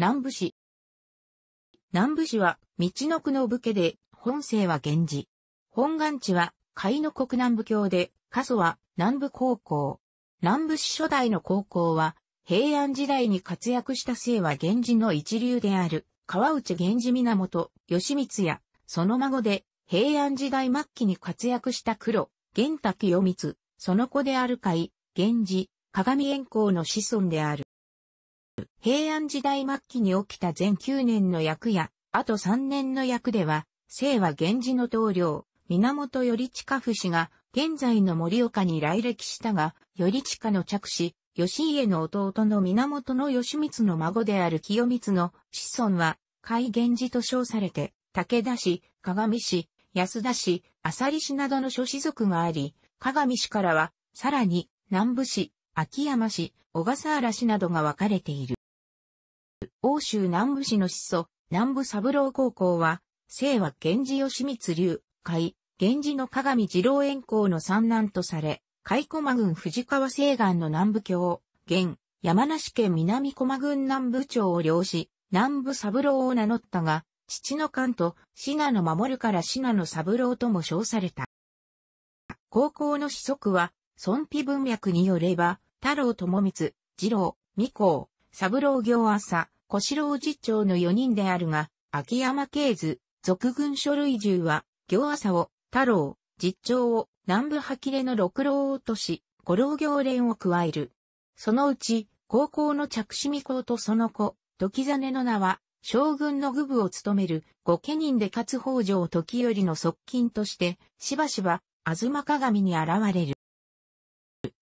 南部市。南部市は、道の区の武家で、本姓は源氏。本願地は、海の国南部教で、過疎は、南部高校。南部市初代の高校は、平安時代に活躍した姓は源氏の一流である、川内源氏源、義光や、その孫で、平安時代末期に活躍した黒、玄太清光、その子である甲斐、源氏、鏡円光の子孫である。平安時代末期に起きた全9年の役や、あと3年の役では、清は源氏の棟梁、源頼親父氏が、現在の盛岡に来歴したが、頼親の着子、義家の弟の源義満の孫である清光の子孫は、海源氏と称されて、武田氏、鏡氏、安田氏、浅利氏などの諸氏族があり、鏡氏からは、さらに、南部氏、秋山氏、小笠原市などが分かれている。欧州南部市の始祖、南部三郎高校は、姓は源氏義光流、海、源氏の鏡二郎円光の三男とされ、海駒郡藤川西岸の南部郷、現、山梨県南駒郡南部町を領し、南部三郎を名乗ったが、父の官と、信濃守るから信濃三郎とも称された。高校の子息は、孫皮文脈によれば、太郎智光、二郎、三光、三郎行朝、小四郎次長の4人であるが、秋山慶図、俗軍書類銃は、行朝を、太郎、実長を、南部吐きれの六郎落とし、五郎行連を加える。そのうち、高校の着死三光とその子、時真の名は、将軍の愚部を務める御家人で勝北条時頼の側近として、しばしば、吾妻鏡に現れる。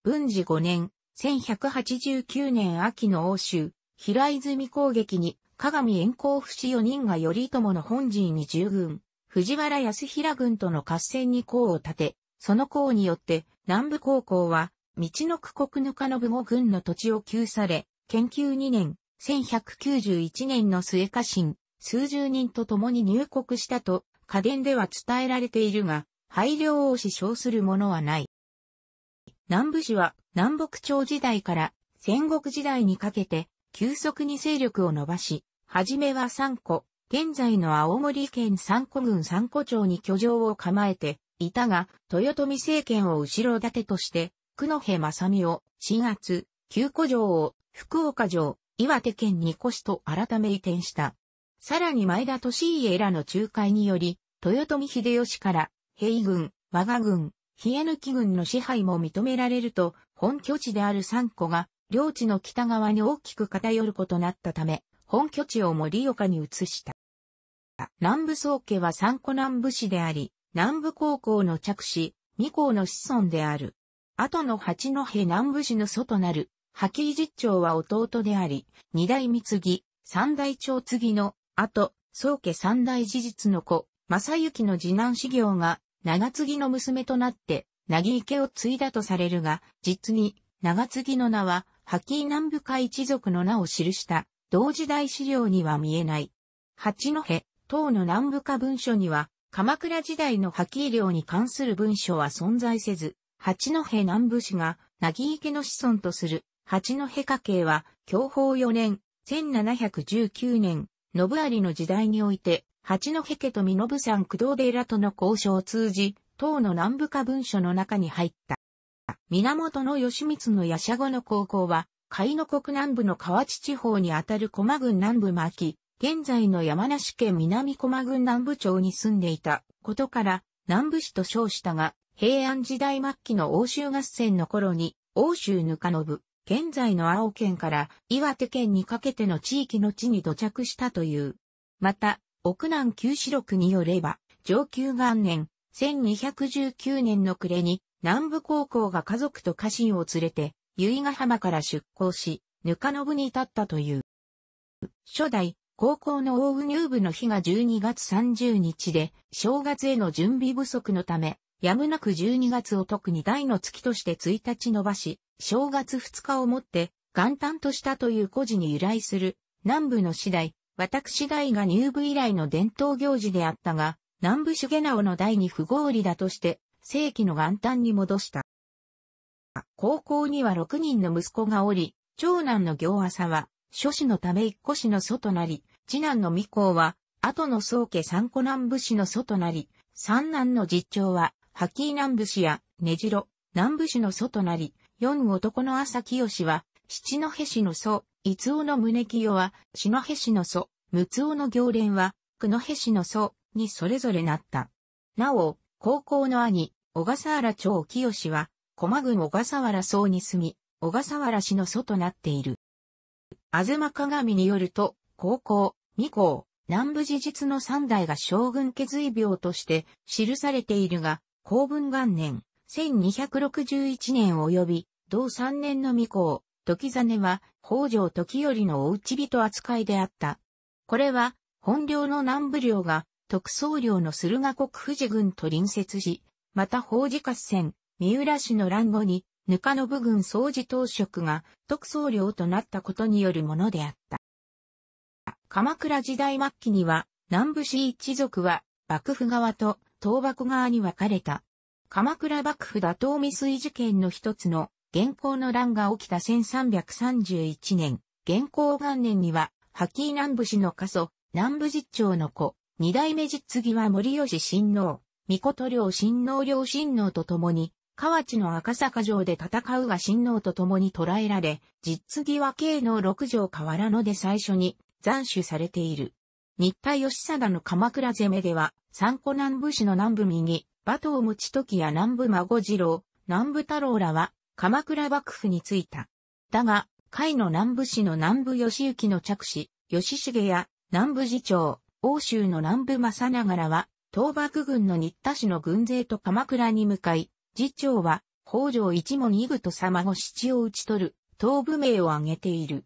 文治五年、1189年秋の欧州、平泉攻撃に、鏡遠行不死4人が頼朝の本陣に従軍、藤原康平軍との合戦に功を立て、その功によって、南部高校は、道の区国ぬかの部後軍の土地を救され、研究2年、1191年の末家臣、数十人と共に入国したと、家電では伝えられているが、配領を支障するものはない。南部市は南北朝時代から戦国時代にかけて急速に勢力を伸ばし、はじめは3個、現在の青森県三個郡三個町に居城を構えていたが、豊臣政権を後ろ盾として、久野平正美を4月、九古城を福岡城、岩手県二越と改め移転した。さらに前田利家らの仲介により、豊臣秀吉から、平軍、我が軍、冷え抜き軍の支配も認められると、本拠地である三個が、領地の北側に大きく偏ることなったため、本拠地を盛岡に移した。南部宗家は三個南部市であり、南部高校の着市、二校の子孫である。後の八戸南部市の祖となる、八木実長は弟であり、二代三次、三代長継ぎの、後、宗家三代事実の子、正幸の次男子行が、長継ぎの娘となって、ぎ池を継いだとされるが、実に、長継ぎの名は、キー南部下一族の名を記した、同時代資料には見えない。八戸、等の南部下文書には、鎌倉時代のキー領に関する文書は存在せず、八戸南部氏が、ぎ池の子孫とする、八戸家系は、享保4年、1719年、信有の時代において、八戸家と身延山工藤寺との交渉を通じ、党の南部下文書の中に入った。源義満の夜叉後の高校は、海の国南部の河内地方にあたる駒郡南部巻、現在の山梨県南駒郡南部町に住んでいたことから、南部市と称したが、平安時代末期の欧州合戦の頃に、欧州ぬかのぶ、現在の青県から岩手県にかけての地域の地に土着したという。また、奥南旧四録によれば、上級元年、1219年の暮れに、南部高校が家族と家臣を連れて、由比ヶ浜から出港し、ぬかの部に至ったという。初代、高校の大羽入部の日が12月30日で、正月への準備不足のため、やむなく12月を特に大の月として1日伸ばし、正月2日をもって、元旦としたという故事に由来する、南部の次第、私大が入部以来の伝統行事であったが、南部重直の代に不合理だとして、正規の元旦に戻した。高校には6人の息子がおり、長男の行朝は、諸子のため一個子の祖となり、次男の未公は、後の宗家三個南部子の祖となり、三男の実長は、キ紀南部子や、根城、南部子の祖となり、四男の朝清は、七戸子の祖、伊津尾の宗清は、篠へしの祖、つおの行連は、久野へしの祖、にそれぞれなった。なお、高校の兄、小笠原町清は、駒郡小笠原荘に住み、小笠原市の祖となっている。あずま鏡によると、高校、未校、南部事実の三代が将軍家随病として記されているが、公文元年、1261年及び、同三年の未校、時真は北条時頼のおち人扱いであった。これは、本領の南部領が特捜領の駿河国富士軍と隣接し、また法事合戦、三浦市の乱後に、ぬかの部軍総治当職が特捜領となったことによるものであった。鎌倉時代末期には、南部市一族は、幕府側と東幕側に分かれた。鎌倉幕府打倒未遂事件の一つの現行の乱が起きた1331年、現行元年には、キー南部市の過疎、南部実長の子、二代目実義は森吉親王、御事領親王両親王と共に、河内の赤坂城で戦うが親王と共に捕らえられ、実義は慶の六条河原野で最初に斬首されている。新田義貞の鎌倉攻めでは、三古南部市の南部右、馬頭持時や南部孫次郎、南部太郎らは、鎌倉幕府についた。だが、海の南部市の南部義行の着手、義重や南部次長、欧州の南部正長らは、東幕軍の新田市の軍勢と鎌倉に向かい、次長は、北条一門二具と様の七を討ち取る、東部名を挙げている。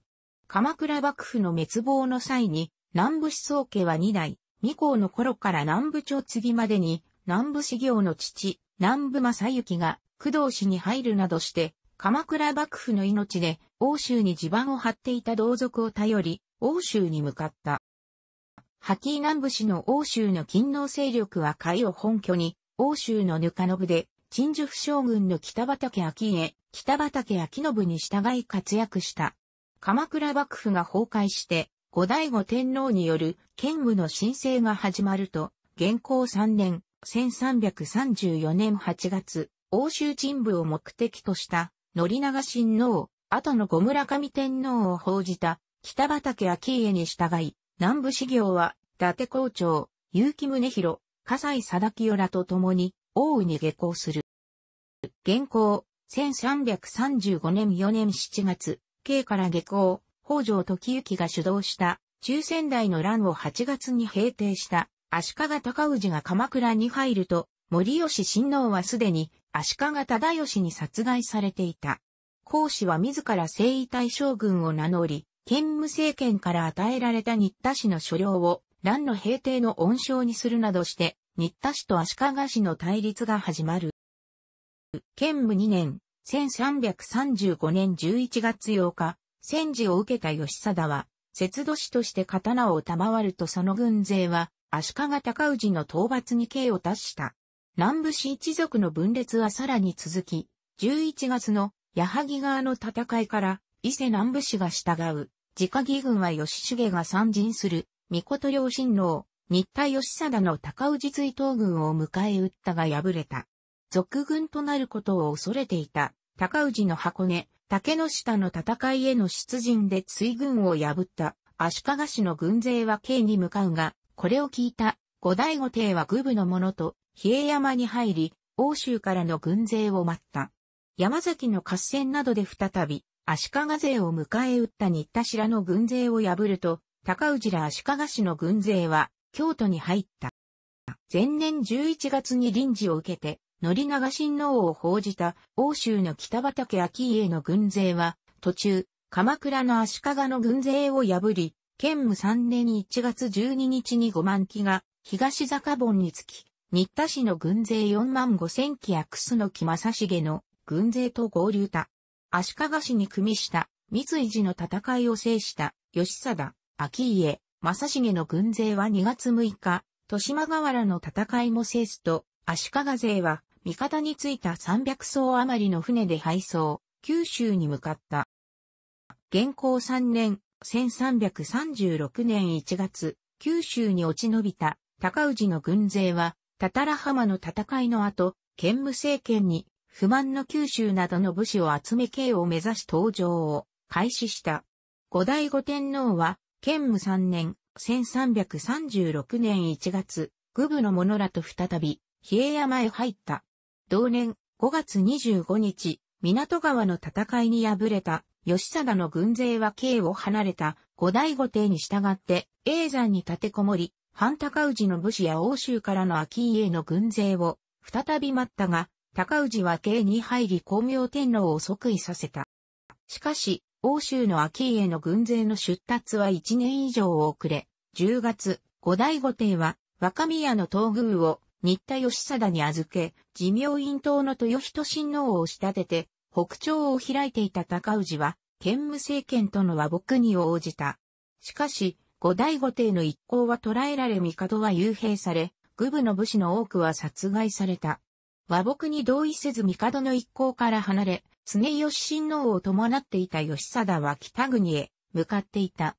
鎌倉幕府の滅亡の際に、南部思想家は2代、二校の頃から南部町継ぎまでに、南部修行の父、南部正幸が工藤氏に入るなどして、鎌倉幕府の命で欧州に地盤を張っていた同族を頼り、欧州に向かった。覇気南部氏の欧州の勤労勢力は海を本拠に、欧州のぬかのぶで、陳述府将軍の北畠秋家、北畠秋信に従い活躍した。鎌倉幕府が崩壊して、後醍醐天皇による剣武の申請が始まると、元寇3年、1334年8月、欧州鎮部を目的とした、宣長親王、後の小村上天皇を報じた、北畠顕家に従い、南部修行は、伊達校長、結城宗弘、笠西貞清らと共に、大羽に下校する。現行、1335年4年7月、京から下校、北条時行が主導した、中仙台の乱を8月に平定した、足利尊氏が鎌倉に入ると、森吉親王はすでに足利忠義に殺害されていた。孔子は自ら征夷大将軍を名乗り、兼務政権から与えられた新田氏の所領を乱の平定の恩賞にするなどして、新田氏と足利氏の対立が始まる。兼務2年、1335年11月8日、戦時を受けた義貞は、節度師として刀を賜るとその軍勢は、足利尊氏の討伐に刑を達した。南部氏一族の分裂はさらに続き、11月の矢作川の戦いから、伊勢南部氏が従う、自家義軍は吉重が参陣する、御事両親王、新田義貞の高氏追討軍を迎え撃ったが敗れた。続軍となることを恐れていた、高氏の箱根、竹の下の戦いへの出陣で追軍を破った、足利氏の軍勢は刑に向かうが、これを聞いた後醍醐帝は愚部の者と比叡山に入り、欧州からの軍勢を待った。山崎の合戦などで再び、足利勢を迎え撃った新田白の軍勢を破ると、高氏ら足利氏の軍勢は、京都に入った。前年11月に臨時を受けて、宣長親王を報じた欧州の北畠秋家の軍勢は、途中、鎌倉の足利の軍勢を破り、建武3年1月12日に5万機が、東坂本につき、新田市の軍勢4万5千機や楠木正重の軍勢と合流た。足利市に組みした三井寺の戦いを制した吉貞、秋家、正重の軍勢は2月6日、豊島河原の戦いも制すと、足利勢は味方についた300艘余りの船で敗走、九州に向かった。現行3年1336年1月、九州に落ち延びた高氏の軍勢は、たたら浜の戦いの後、県務政権に不満の九州などの武士を集め刑を目指し登場を開始した。五代五天皇は、県務3年、1336年1月、愚部の者らと再び、比叡山へ入った。同年5月25日、港川の戦いに敗れた吉貞の軍勢は京を離れた後醍醐帝に従って永山に立てこもり、反高氏の武士や欧州からの秋家の軍勢を再び待ったが、高氏は京に入り光明天皇を即位させた。しかし、欧州の秋家の軍勢の出立は1年以上遅れ、10月、後醍醐帝は若宮の東宮を新田吉貞に預け、寺明院党の豊人親王を仕立てて、北朝を開いていた高氏は、兼務政権との和睦に応じた。しかし、後醍醐帝の一行は捕らえられ帝は幽閉され、愚部の武士の多くは殺害された。和睦に同意せず帝の一行から離れ、常吉親王を伴っていた義貞は北国へ向かっていた。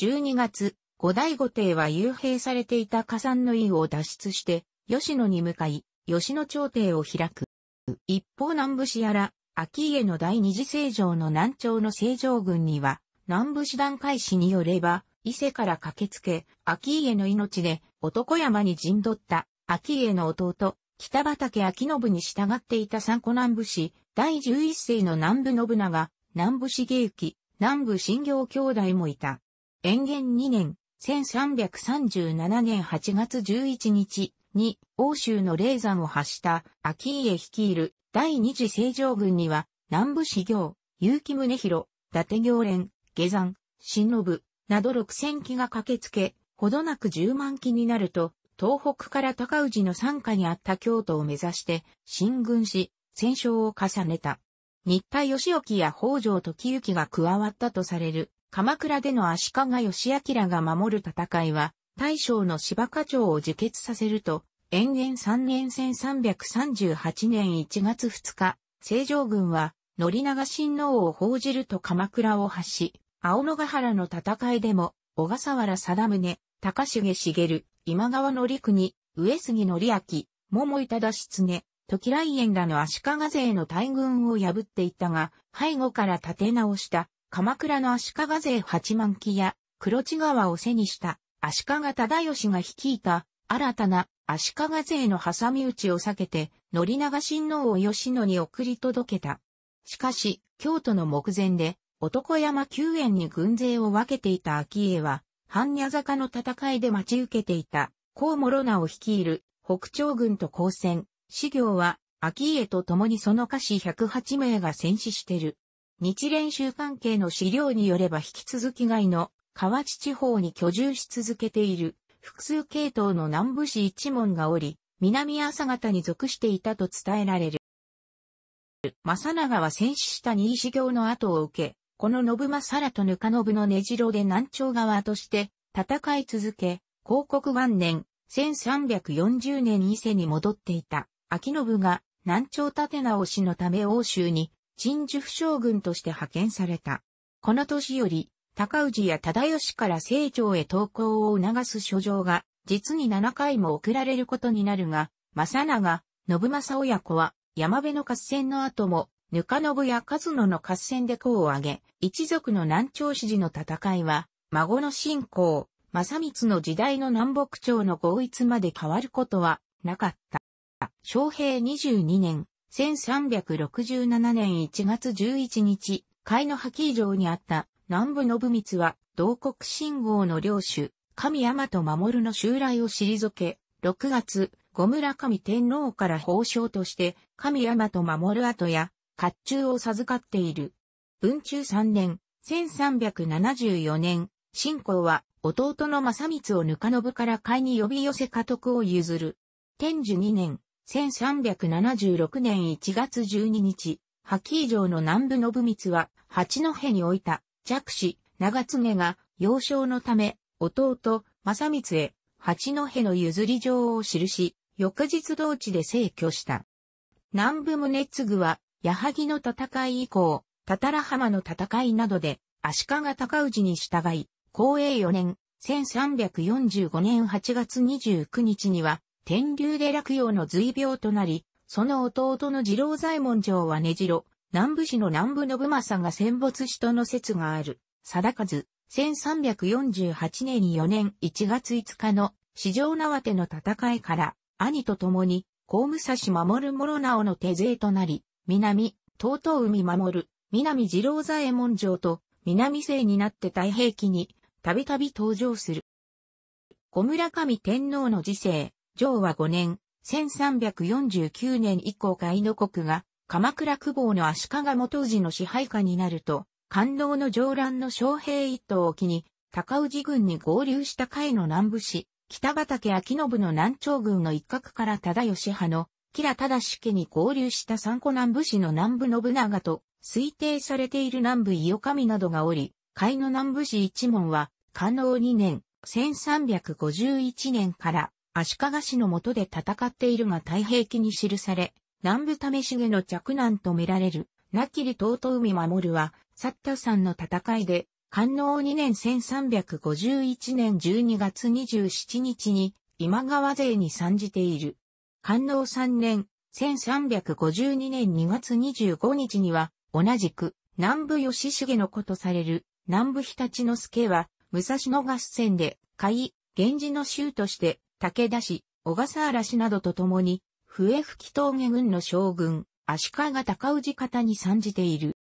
12月、後醍醐帝は幽閉されていた加山の院を脱出して、吉野に向かい、吉野朝廷を開く。一方南武士やら、秋家の第二次成城の南朝の成城軍には、南部師団開始によれば、伊勢から駆けつけ、秋家の命で男山に陣取った秋家の弟、北畠秋信に従っていた三子南部師、第十一世の南部信長、南部茂之、南部新行兄弟もいた。延元2年、1337年8月11日に、欧州の霊山を発した秋家率いる第二次成城軍には、南部市行、結城宗広、伊達行連、下山、信、など6000機が駆けつけ、ほどなく10万機になると、東北から高氏の参加にあった京都を目指して、進軍し、戦勝を重ねた。新田義興や北条時行が加わったとされる、鎌倉での足利義明が守る戦いは、大将の芝課町を自決させると、延元3年1338年1月2日、成城軍は、宣長親王を報じると鎌倉を発し、青野ヶ原の戦いでも、小笠原貞宗、高重茂、今川則国、上杉則明、桃井忠常、時来園らの足利勢の大軍を破っていたが、背後から立て直した、鎌倉の足利勢八万騎や、黒地川を背にした、足利忠義が率いた新たな足利勢の挟み撃ちを避けて、則長親王を吉野に送り届けた。しかし、京都の目前で、男山救援に軍勢を分けていた秋家は、半夜坂の戦いで待ち受けていた、高諸名を率いる北朝軍と交戦、死行は、秋家と共にその家士108名が戦死してる。日蓮宗関係の資料によれば引き続き外の河内地方に居住し続けている複数系統の南部市一門がおり、南朝方に属していたと伝えられる。正長は戦死した新市行の後を受け、この信正らとぬか信の根城で南朝側として戦い続け、広告元年、1340年伊勢に戻っていた、秋信が南朝立て直しのため欧州に陳樹府将軍として派遣された。この年より、高氏や忠義から成長へ投稿を促す書状が、実に7回も送られることになるが、正長、信正親子は、山辺の合戦の後も、ぬかのぶや和野の合戦で功を挙げ、一族の南朝支持の戦いは、孫の信仰、正光の時代の南北朝の合一まで変わることはなかった。昌平22年、1367年1月11日、海の覇気城にあった南部信光は、同国信号の領主、神山と守の襲来を退け、6月、五村神天皇から宝章として、神山と守る後や、甲冑を授かっている。文中3年、1374年、信仰は、弟の正光をぬかのぶから会に呼び寄せ家督を譲る。天寿2年、1376年1月12日、覇気城の南部信光は、八戸に置いた弱子、長常が幼少のため、弟、正光へ、八戸の譲り状を記し、翌日同地で逝去した。南部宗次は、矢作の戦い以降、多た良浜の戦いなどで、足利高氏に従い、公営4年、1345年8月29日には、天竜で落葉の随病となり、その弟の次郎左衛門城は根城、南部市の南部信政が戦没したの説がある。定数、1348年に4年1月5日の四条縄手の戦いから、兄と共に、甲武し守る諸直の手勢となり、南、東東海守、る、南二郎左衛門城と、南勢になって太平記に、たびたび登場する。小村上天皇の時世、上は5年、1349年以降海の国が鎌倉久保の足利元氏の支配下になると、官能の上乱の将兵一党を機に、高氏軍に合流した甲斐の南部市、北畠明信の南朝軍の一角から忠義派の、吉良忠家に合流した三古南部市の南部信長と、推定されている南部伊予神などがおり、甲斐の南部市一門は、官能二年、1351年から、足利氏の下で戦っているが太平記に記され、南部しげの嫡男と見られる、なきり尊海守は、サッタんの戦いで、官能2年1351年12月27日に、今川勢に参じている。官能3年、1352年2月25日には、同じく、南部義重の子とされる、南部日立之助は、武蔵野合戦で、甲斐、源氏の州として、武田氏、小笠原氏などと共に、笛吹峠軍の将軍、足利高氏方に参じている。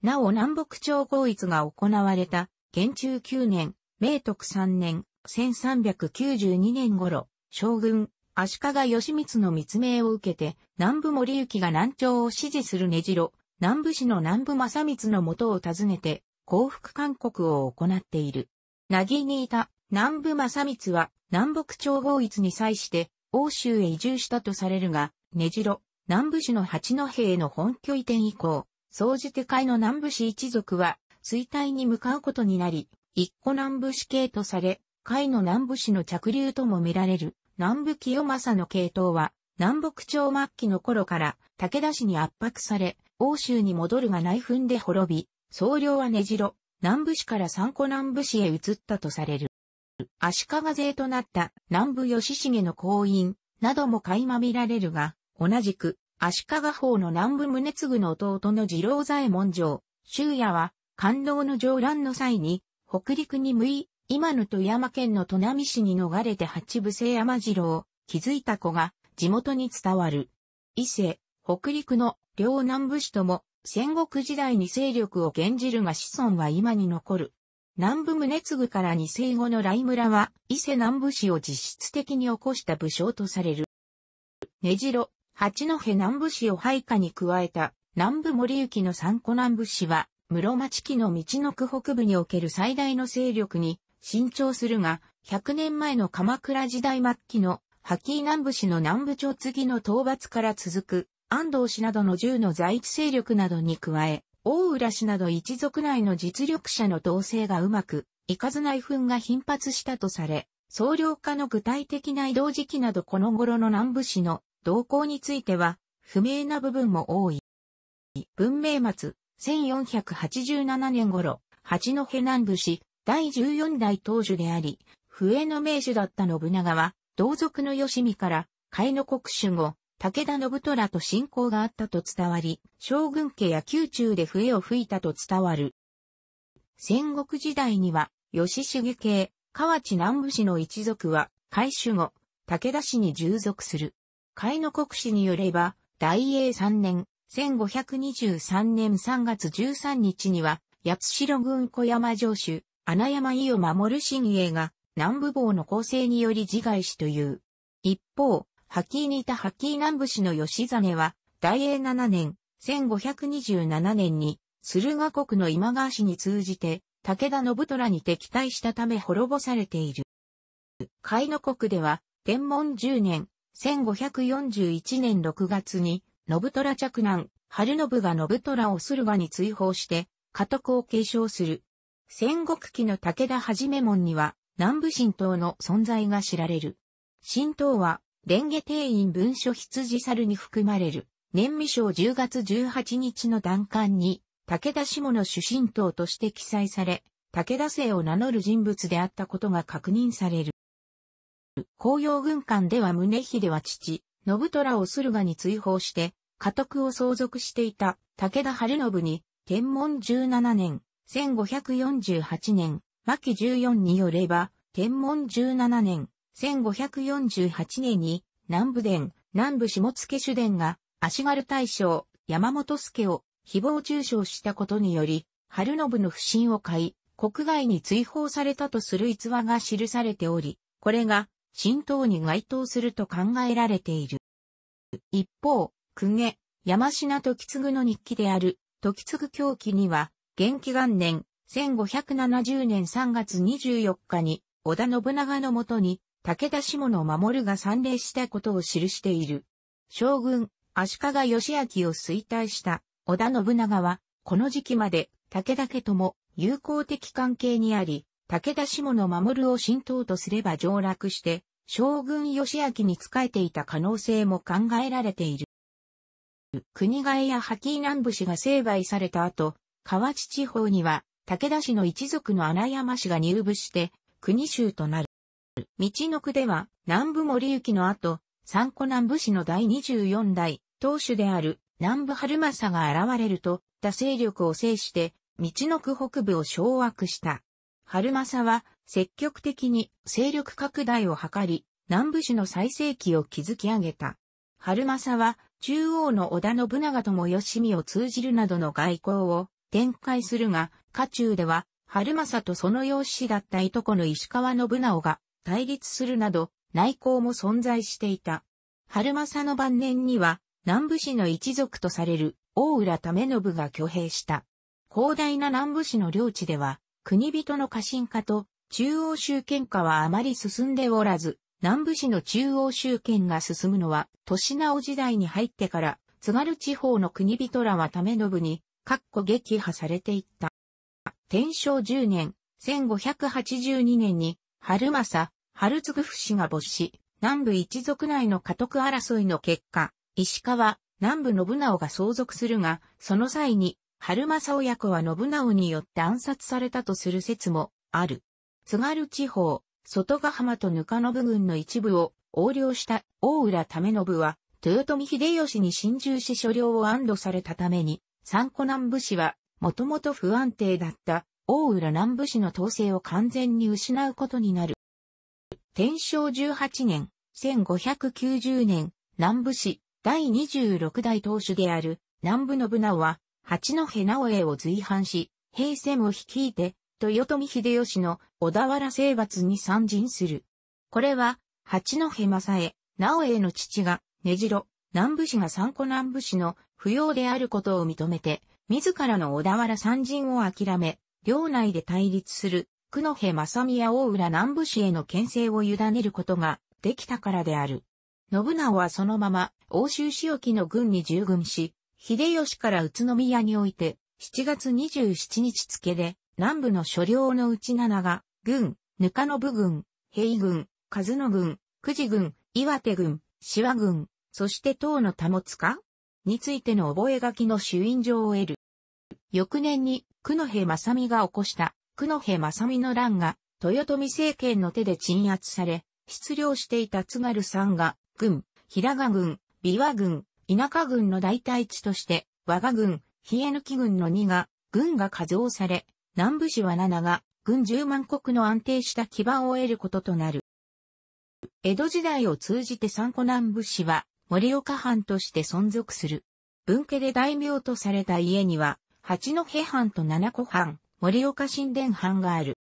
なお南北朝合一が行われた、元中9年、明徳3年、1392年頃、将軍、足利義満の密命を受けて、南部森行が南朝を支持する根城、南部市の南部正光のとを訪ねて、幸福勧告を行っている。なぎにいた南部正光は、南北朝合一に際して、欧州へ移住したとされるが、根城、南部市の八戸への本拠移転以降、総じて会の南部市一族は、衰退に向かうことになり、一個南部市系とされ、会の南部市の着流とも見られる、南部清正の系統は、南北朝末期の頃から武田氏に圧迫され、欧州に戻るが内紛で滅び、総領は根城、南部市から三個南部市へ移ったとされる。足利勢となった南部義重の行員なども垣間見られるが、同じく足利法の南部宗次の弟の次郎左衛門城、周也は、官動の上乱の際に、北陸に向い、今の富山県の砺波市に逃れて八部聖山次郎を築いた子が地元に伝わる。伊勢、北陸の両南部市とも戦国時代に勢力を減じるが子孫は今に残る。南部宗次から2世後の雷村は、伊勢南部市を実質的に起こした武将とされる。根城、八戸南部市を配下に加えた、南部森行の三湖南部市は、室町期の道の区北部における最大の勢力に、伸長するが、100年前の鎌倉時代末期の、キー南部市の南部町次の討伐から続く、安藤氏などの銃の在地勢力などに加え、大浦氏など一族内の実力者の統制がうまく、いかず内紛が頻発したとされ、総侶化の具体的な移動時期などこの頃の南部氏の動向については、不明な部分も多い。文明末、1487年頃、八戸南部氏、第14代当主であり、笛の名手だった信長は、同族の吉見から、海の国主後、武田信虎と信仰があったと伝わり、将軍家や宮中で笛を吹いたと伝わる。戦国時代には、吉重系、河内南部氏の一族は、改守後、武田氏に従属する。海の国史によれば、大英3年、1523年3月13日には、八代軍小山城主、穴山伊を守る新英が、南部坊の構成により自害死という。一方、ハキーにいたハキー南部氏の吉真は、大英7年、1527年に、駿河国の今川氏に通じて、武田信虎に敵対したため滅ぼされている。海の国では、天文10年、1541年6月に、信虎嫡男、春信が信虎を駿河に追放して、家督を継承する。戦国期の武田はじめ門には、南部神道の存在が知られる。神道は、蓮華定員文書羊猿に含まれる、年未章10月18日の段階に、武田下の主神党として記載され、武田姓を名乗る人物であったことが確認される。紅葉軍艦では宗秀は父、信虎を駿河に追放して、家督を相続していた武田晴信に、天文17年、1548年、牧14によれば、天文17年、1548年に南部殿、南部下野主殿が足軽大将山本助を誹謗中傷したことにより、春信の不信を買い、国外に追放されたとする逸話が記されており、これが神道に該当すると考えられている。一方、公家、山品時継の日記である、時継狂記には、元気元年、1570年3月24日に、織田信長のもとに、武田下の守が参礼したことを記している。将軍、足利義明を衰退した織田信長は、この時期まで武田家とも友好的関係にあり、武田下の守を浸透とすれば上落して、将軍義明に仕えていた可能性も考えられている。国替えや覇気南部氏が成敗された後、河内地方には武田氏の一族の穴山氏が入部して、国州となる。道の区では、南部森行の後、三湖南部市の第24代、当主である南部春政が現れると、打勢力を制して、道の区北部を掌握した。春政は、積極的に勢力拡大を図り、南部市の最盛期を築き上げた。春政は、中央の織田信長とも吉見を通じるなどの外交を展開するが、家中では、春政とその養子だったいとこの石川信直が対立するなど、内向も存在していた。春政の晩年には、南部市の一族とされる大浦為信が挙兵した。広大な南部市の領地では、国人の家臣化と中央集権化はあまり進んでおらず、南部市の中央集権が進むのは、年直時代に入ってから、津軽地方の国人らは為信に、かっこ撃破されていった。天正10年、1582年に、春政、春継夫氏が没し、南部一族内の家督争いの結果、石川、南部信直が相続するが、その際に、春政親子は信直によって暗殺されたとする説もある。津軽地方、外ヶ浜とぬかの部分の一部を横領した大浦為信は、豊臣秀吉に侵入し所領を安堵されたために、三湖南部市は、もともと不安定だった大浦南部市の統制を完全に失うことになる。天正18年、1590年、南部市第26代当主である南部信直は、八戸直江を随伴し、平戦を率いて、豊臣秀吉の小田原征伐に参陣する。これは、八戸正江、直江の父が、根城、南部市が三古南部市の不要であることを認めて、自らの小田原参陣を諦め、領内で対立する、久野辺正宮大浦南部市への牽制を委ねることができたからである。信長はそのまま、欧州市沖の軍に従軍し、秀吉から宇都宮において、7月27日付で、南部の所領のうち七が、軍、ぬかの部軍、平軍、和野軍、久慈軍、岩手軍、志和軍、そして党の保つかについての覚書の主印状を得る。翌年に久野平正美が起こした久野平正美の乱が豊臣政権の手で鎮圧され、失領していた津軽三が軍、平賀軍、琵琶軍、田舎軍の代替地として、和賀軍、冷え抜き軍の2が、軍が加増され、南部市は7が、軍10万国の安定した基盤を得ることとなる。江戸時代を通じて三古南部市は、盛岡藩として存続する。文家で大名とされた家には、八戸藩と七子藩、森岡神殿藩がある。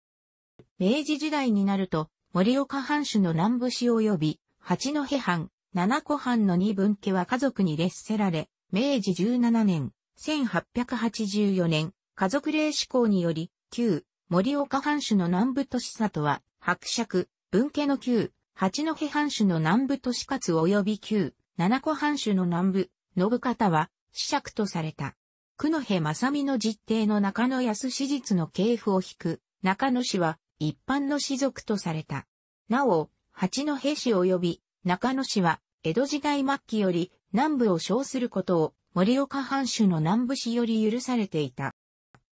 明治時代になると、森岡藩主の南部市及び、八戸藩、七子藩の二分家は家族に列せられ、明治17年、1884年、家族令施行により、旧、森岡藩主の南部都市里は、伯爵、分家の旧、八戸藩主の南部都市勝及び旧、七子藩主の南部、信方は、子爵とされた。久野辺正美の実弟の中野康史実の系譜を引く、中野氏は一般の士族とされた。なお、八戸氏及び中野氏は、江戸時代末期より南部を称することを森岡藩主の南部氏より許されていた。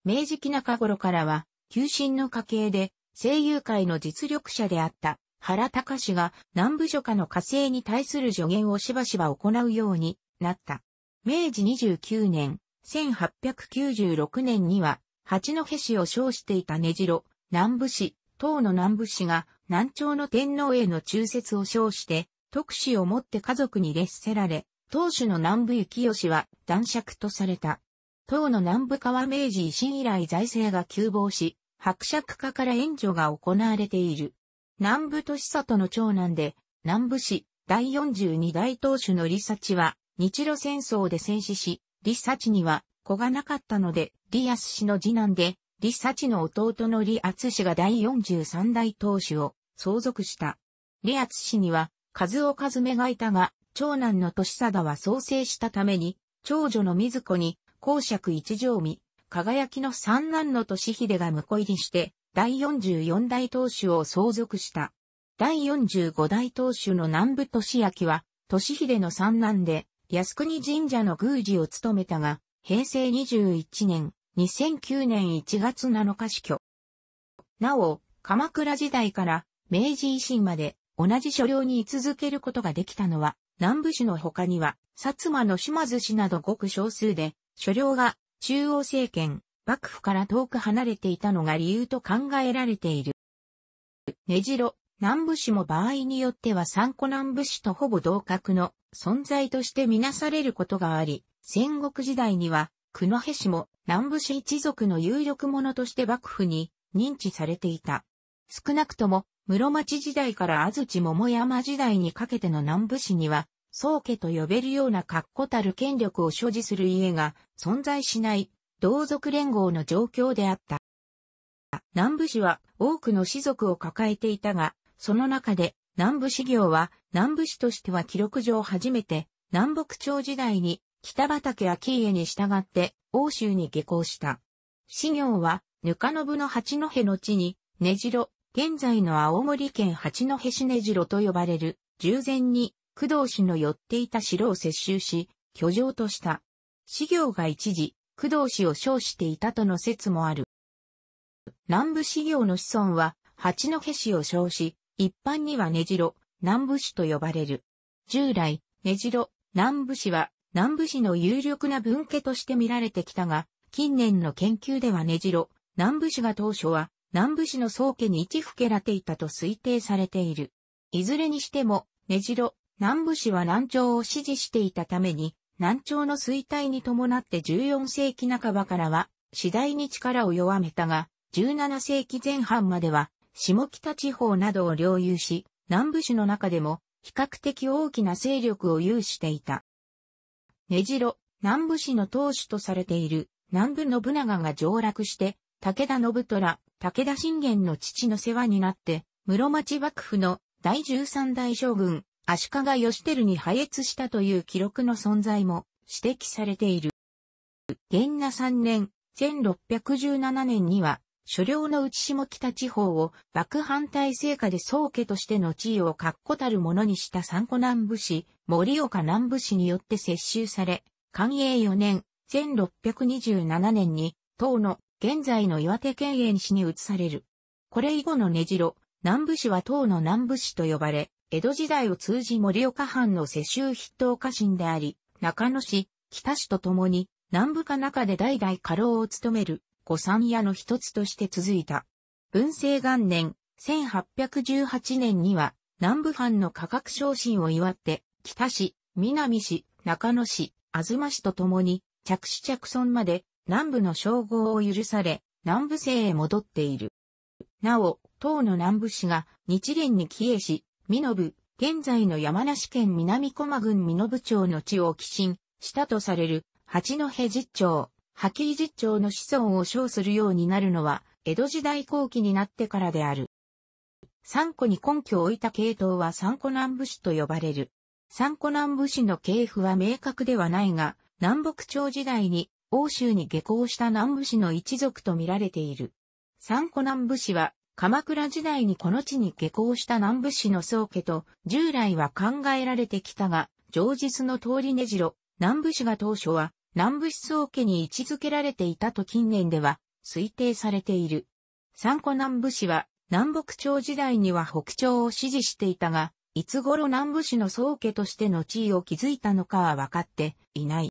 明治期中頃からは、旧神の家系で、声優界の実力者であった原隆が南部諸家の火星に対する助言をしばしば行うようになった。明治29年、1896年には、八戸市を称していた根城、南部市、党の南部市が、南朝の天皇への忠説を称して、特使をもって家族に列せられ、当主の南部幸義は男爵とされた。党の南部川明治維新以来財政が急防し、伯爵家から援助が行われている。南部利里の長男で、南部市第42代当主の利察は、日露戦争で戦死し、李幸には子がなかったので、李安氏の次男で、李幸の弟の李厚氏が第43代当主を相続した。李厚氏には、数尾和目がいたが、長男の年貞は創生したために、長女の水子に、公爵一条美、輝きの三男の年秀が婿入りして、第44代当主を相続した。第45代当主の南部利明は、年秀の三男で、靖国神社の宮司を務めたが、平成21年、2009年1月7日死去。なお、鎌倉時代から明治維新まで同じ所領に居続けることができたのは、南部市の他には、薩摩の島津市などごく少数で、所領が中央政権、幕府から遠く離れていたのが理由と考えられている。根城、南部市も場合によっては三湖南部市とほぼ同格の存在としてみなされることがあり、戦国時代には、久野辺市も南部市一族の有力者として幕府に認知されていた。少なくとも、室町時代から安土桃山時代にかけての南部市には、宗家と呼べるような確固たる権力を所持する家が存在しない同族連合の状況であった。南部市は多くの士族を抱えていたが、その中で、南部市業は、南部市としては記録上初めて、南北朝時代に、北畠秋家に従って、欧州に下校した。市業は、ぬかのぶの八戸の地に、根城、現在の青森県八戸市根城と呼ばれる、従前に、工藤氏の寄っていた城を接収し、居城とした。市業が一時、工藤氏を称していたとの説もある。南部市業の子孫は、八戸市を称し、一般には根城、南部市と呼ばれる。従来、根城、南部市は南部市の有力な分家として見られてきたが、近年の研究では根城、南部市が当初は南部市の宗家に一ふけらていたと推定されている。いずれにしても、根城、南部市は南朝を支持していたために、南朝の衰退に伴って14世紀半ばからは、次第に力を弱めたが、17世紀前半までは、下北地方などを領有し、南部市の中でも比較的大きな勢力を有していた。根城、南部市の当主とされている南部信長が上落して、武田信虎、武田信玄の父の世話になって、室町幕府の第13代将軍、足利義輝に破越したという記録の存在も指摘されている。元那3年、1617年には、所領の内下北地方を幕反対成果で宗家としての地位を確固たるものにした三古南部市、森岡南部市によって接収され、寛永4年、1627年に、党の現在の岩手県営市に移される。これ以後の根城、南部市は党の南部市と呼ばれ、江戸時代を通じ森岡藩の世襲筆頭家臣であり、中野市、北市と共に、南部か中で代々家老を務める御三夜の一つとして続いた。文政元年、1818年には、南部藩の価格昇進を祝って、北市、南市、中野市、東市と共に、着市着村まで、南部の称号を許され、南部政へ戻っている。なお、当の南部市が、日蓮に帰依し、美延、現在の山梨県南駒郡美延町の地を寄進したとされる、八戸実町。波紀実長の子孫を称するようになるのは、江戸時代後期になってからである。三個に根拠を置いた系統は三個南部市と呼ばれる。三個南部市の系譜は明確ではないが、南北朝時代に欧州に下校した南部市の一族と見られている。三個南部市は、鎌倉時代にこの地に下校した南部市の宗家と従来は考えられてきたが、上述の通り根城、南部市が当初は南部思想家に位置づけられていたと近年では推定されている。三古南部氏は南北朝時代には北朝を支持していたが、いつ頃南部氏の宗家としての地位を築いたのかは分かっていない。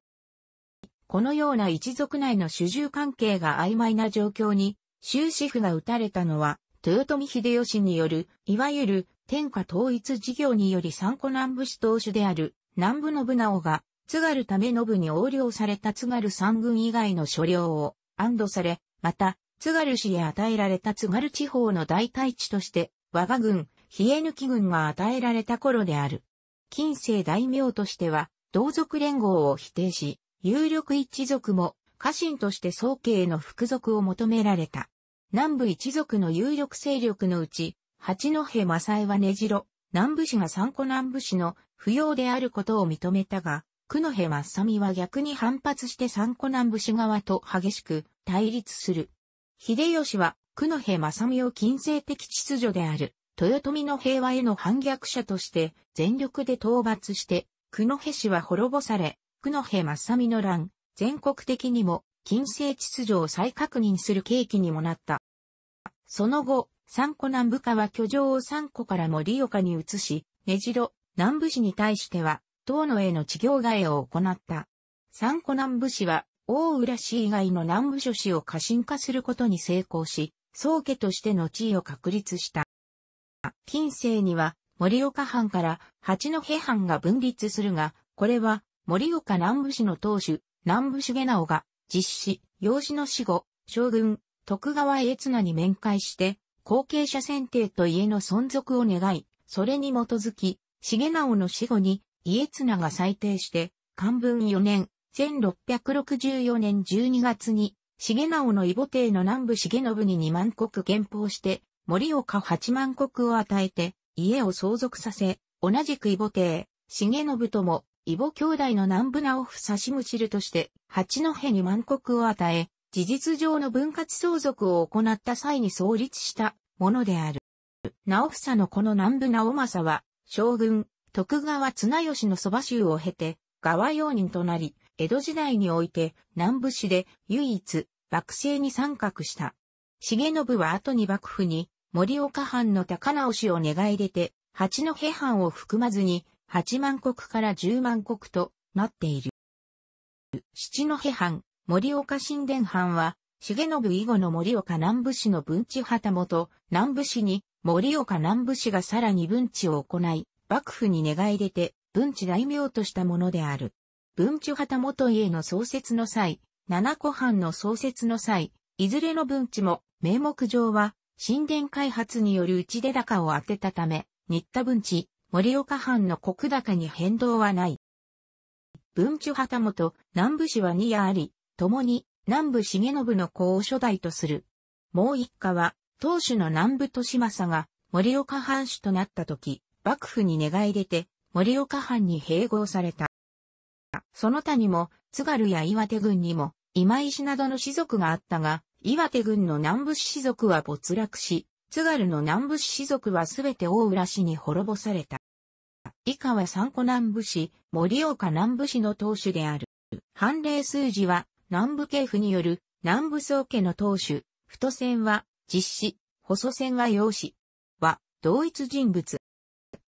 このような一族内の主従関係が曖昧な状況に、終止符が打たれたのは、豊臣秀吉による、いわゆる天下統一事業により三古南部氏当主である南部信長が津軽ため信に横領された津軽三軍以外の所領を安堵され、また、津軽市へ与えられた津軽地方の大替地として、我が軍、冷え抜き軍が与えられた頃である。近世大名としては、同族連合を否定し、有力一族も家臣として宗家への服属を求められた。南部一族の有力勢力のうち、八戸正江は根城、南部氏が三個南部氏の不要であることを認めたが、久野辺正美は逆に反発して三湖南武士側と激しく対立する。秀吉は久野辺正美を近世的秩序である豊臣の平和への反逆者として全力で討伐して、久野辺氏は滅ぼされ、久野辺正美の乱、全国的にも近世秩序を再確認する契機にもなった。その後、三湖南部下は居城を三湖から森岡に移し、根城、南部市に対しては、遠野への地業替えを行った。三湖南部市は、大浦市以外の南部諸市を過信化することに成功し、宗家としての地位を確立した。近世には、森岡藩から八戸藩が分立するが、これは森岡南部市の当主、南部重直が実施、養子の死後、将軍、徳川悦綱に面会して、後継者選定と家の存続を願い、それに基づき、重直の死後に家綱が裁定して、漢文4年、1664年12月に、重直の異母帝の南部重信に2万国憲法して、森岡8万国を与えて、家を相続させ、同じく異母帝、重信とも、異母兄弟の南部直房しむしるとして、八戸2万国を与え、事実上の分割相続を行った際に創立したものである。直房のこの南部直政は、将軍、徳川綱吉の蕎麦衆を経て、側用人となり、江戸時代において南部市で唯一幕政に参画した。重信は後に幕府に森岡藩の高直氏を願い出て、八戸藩を含まずに8万国から10万国となっている。七戸藩、森岡神殿藩は、重信以後の森岡南部市の分地旗本、南部市に森岡南部市がさらに分地を行い、幕府に願い出て、文治大名としたものである。文治旗本家の創設の際、七湖藩の創設の際、いずれの文治も、名目上は、神殿開発による内出高を当てたため、新田文治、森岡藩の国高に変動はない。文治旗本、南部氏は2夜あり、共に南部重信の子を初代とする。もう一家は、当主の南部利政が森岡藩主となった時、幕府に願い出て、盛岡藩に併合された。その他にも、津軽や岩手郡にも、今石などの士族があったが、岩手郡の南部士族は没落し、津軽の南部士族はすべて大浦市に滅ぼされた。以下は三古南部市、盛岡南部氏の当主である。判例数字は、南部系譜による、南部宗家の当主、太線は、実施、細線は用子、は、同一人物。